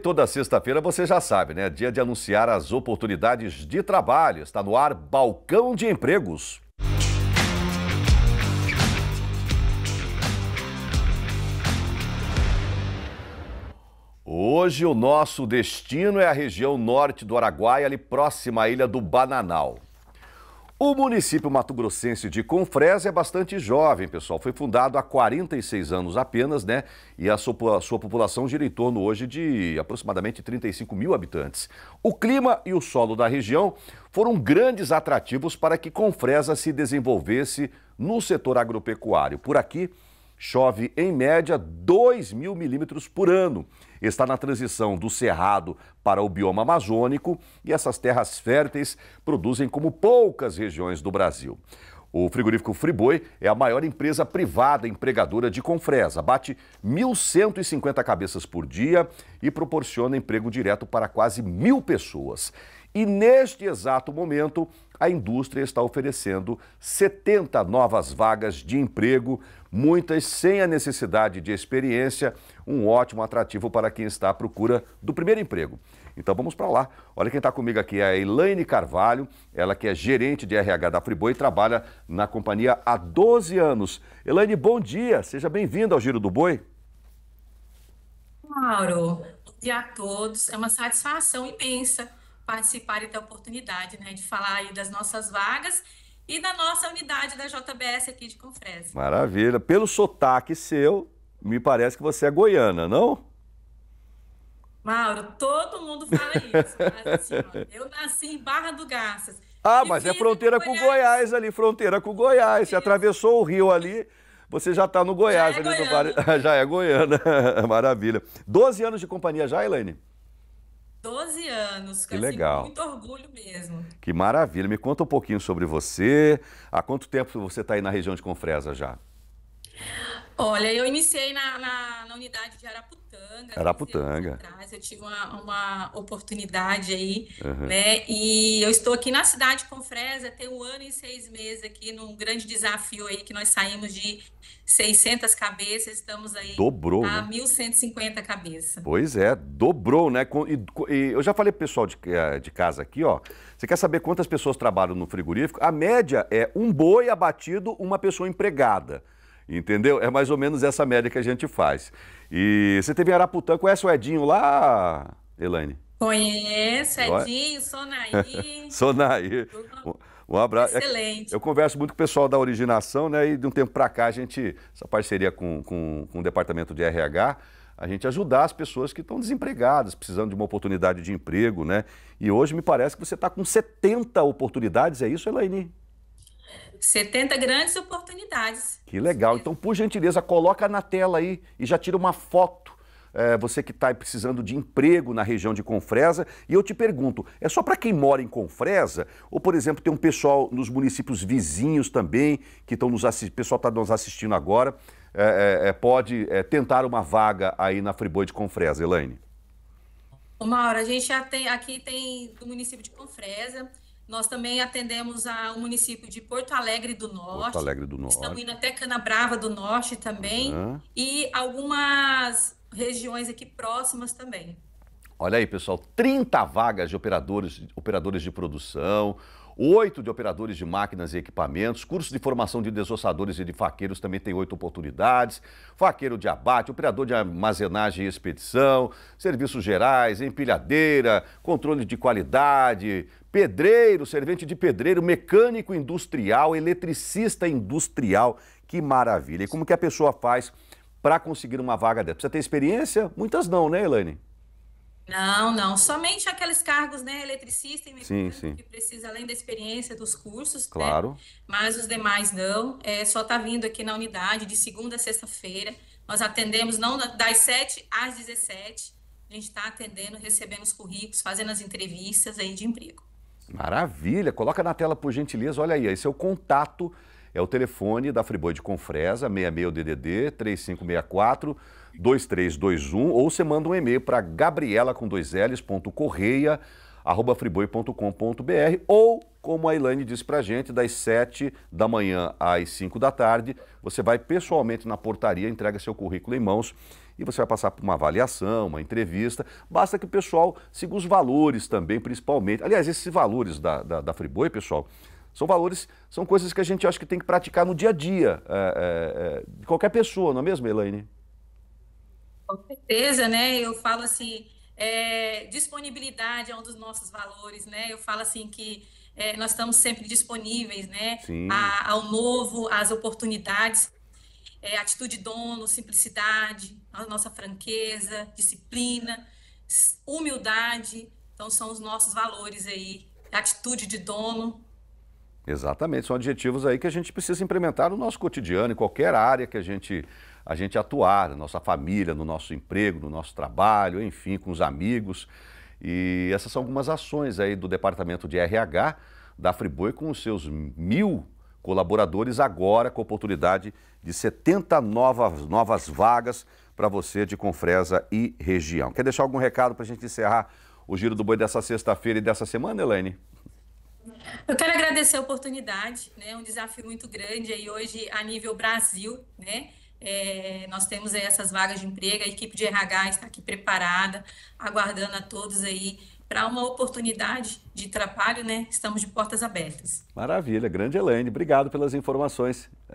toda sexta-feira você já sabe, né? Dia de anunciar as oportunidades de trabalho. Está no ar Balcão de Empregos. Hoje o nosso destino é a região norte do Araguaia, ali próxima à ilha do Bananal. O município mato-grossense de Confresa é bastante jovem, pessoal. Foi fundado há 46 anos apenas, né? E a sua, a sua população gira em torno hoje de aproximadamente 35 mil habitantes. O clima e o solo da região foram grandes atrativos para que Confresa se desenvolvesse no setor agropecuário. Por aqui, chove em média 2 mil milímetros por ano. Está na transição do cerrado para o bioma amazônico e essas terras férteis produzem como poucas regiões do Brasil. O frigorífico Friboi é a maior empresa privada empregadora de Confresa. Bate 1.150 cabeças por dia e proporciona emprego direto para quase mil pessoas. E neste exato momento, a indústria está oferecendo 70 novas vagas de emprego, muitas sem a necessidade de experiência, um ótimo atrativo para quem está à procura do primeiro emprego. Então vamos para lá. Olha quem está comigo aqui, é a Elaine Carvalho, ela que é gerente de RH da Friboi e trabalha na companhia há 12 anos. Elaine, bom dia, seja bem-vinda ao Giro do Boi. Mauro, bom dia a todos. É uma satisfação imensa participarem a oportunidade, né, de falar aí das nossas vagas e da nossa unidade da JBS aqui de Confresa. Maravilha. Pelo sotaque seu, me parece que você é goiana, não? Mauro, todo mundo fala isso. Mas, assim, ó, eu nasci em Barra do Garças. Ah, mas é fronteira com Goiás. Goiás. ali, fronteira com Goiás. Você atravessou o rio ali, você já está no Goiás. Já é, ali, já é goiana. Maravilha. Doze anos de companhia já, Elaine? 12 anos. Que assim, legal. Muito orgulho mesmo. Que maravilha. Me conta um pouquinho sobre você. Há quanto tempo você está aí na região de Confresa já? Olha, eu iniciei na, na unidade de Araputanga. Araputanga. Atrás, eu tive uma, uma oportunidade aí, uhum. né? E eu estou aqui na cidade com Fresa, tem um ano e seis meses aqui, num grande desafio aí, que nós saímos de 600 cabeças, estamos aí dobrou, a né? 1.150 cabeças. Pois é, dobrou, né? E, e eu já falei pro pessoal de, eh, de casa aqui, ó, você quer saber quantas pessoas trabalham no frigorífico? A média é um boi abatido, uma pessoa empregada. Entendeu? É mais ou menos essa média que a gente faz. E você teve em Araputã, conhece o Edinho lá, Elaine? Conheço, é? Edinho, Sonaí. Sonaí. Uhum. Um abraço. É Excelente. Eu converso muito com o pessoal da originação, né? E de um tempo para cá, a gente, essa parceria com, com, com o departamento de RH, a gente ajudar as pessoas que estão desempregadas, precisando de uma oportunidade de emprego, né? E hoje me parece que você está com 70 oportunidades, é isso, Elaine? 70 grandes oportunidades. Que legal. Então, por gentileza, coloca na tela aí e já tira uma foto. É, você que está precisando de emprego na região de Confresa. E eu te pergunto, é só para quem mora em Confresa? Ou, por exemplo, tem um pessoal nos municípios vizinhos também, que estão nos assistindo, pessoal está nos assistindo agora, é, é, é pode é, tentar uma vaga aí na Friboi de Confresa, Elaine? Ô Mauro, a gente já tem, aqui tem do município de Confresa, nós também atendemos ao município de Porto Alegre do Norte. Porto Alegre do Norte. Estamos indo até Canabrava do Norte também. Uhum. E algumas regiões aqui próximas também. Olha aí, pessoal, 30 vagas de operadores, operadores de produção, Oito de operadores de máquinas e equipamentos, curso de formação de desossadores e de faqueiros também tem oito oportunidades, faqueiro de abate, operador de armazenagem e expedição, serviços gerais, empilhadeira, controle de qualidade, pedreiro, servente de pedreiro, mecânico industrial, eletricista industrial. Que maravilha! E como que a pessoa faz para conseguir uma vaga dessa? Precisa ter experiência? Muitas não, né, Elaine? Não, não. Somente aqueles cargos, né? Eletricista e mecânico, sim, sim. que precisa, além da experiência dos cursos. Né, claro. Né? Mas os demais não. É, só está vindo aqui na unidade de segunda a sexta-feira. Nós atendemos não das 7 às 17. A gente está atendendo, recebemos currículos, fazendo as entrevistas aí de emprego. Maravilha! Coloca na tela, por gentileza. Olha aí, esse é o contato é o telefone da Friboi de Confresa, 66DDD 3564 2321, ou você manda um e-mail para gabriela com dois L's, ponto correia, arroba friboi.com.br, ou, como a Elaine disse para gente, das 7 da manhã às 5 da tarde, você vai pessoalmente na portaria, entrega seu currículo em mãos e você vai passar por uma avaliação, uma entrevista. Basta que o pessoal siga os valores também, principalmente. Aliás, esses valores da, da, da Friboi, pessoal, são valores, são coisas que a gente acha que tem que praticar no dia a dia é, é, é, de qualquer pessoa, não é mesmo, Elaine? Com certeza, né? Eu falo assim, é, disponibilidade é um dos nossos valores, né? Eu falo assim que é, nós estamos sempre disponíveis, né? A, ao novo, às oportunidades. É, atitude dono, simplicidade, a nossa franqueza, disciplina, humildade. Então, são os nossos valores aí. Atitude de dono, Exatamente, são adjetivos aí que a gente precisa implementar no nosso cotidiano, em qualquer área que a gente, a gente atuar, na nossa família, no nosso emprego, no nosso trabalho, enfim, com os amigos. E essas são algumas ações aí do departamento de RH da Friboi com os seus mil colaboradores agora com oportunidade de 70 novas, novas vagas para você de Confresa e região. Quer deixar algum recado para a gente encerrar o Giro do Boi dessa sexta-feira e dessa semana, Elaine? Eu quero agradecer a oportunidade, né? Um desafio muito grande aí hoje a nível Brasil, né? É, nós temos aí essas vagas de emprego, a equipe de RH está aqui preparada, aguardando a todos aí para uma oportunidade de trabalho, né? Estamos de portas abertas. Maravilha, grande Elaine, obrigado pelas informações.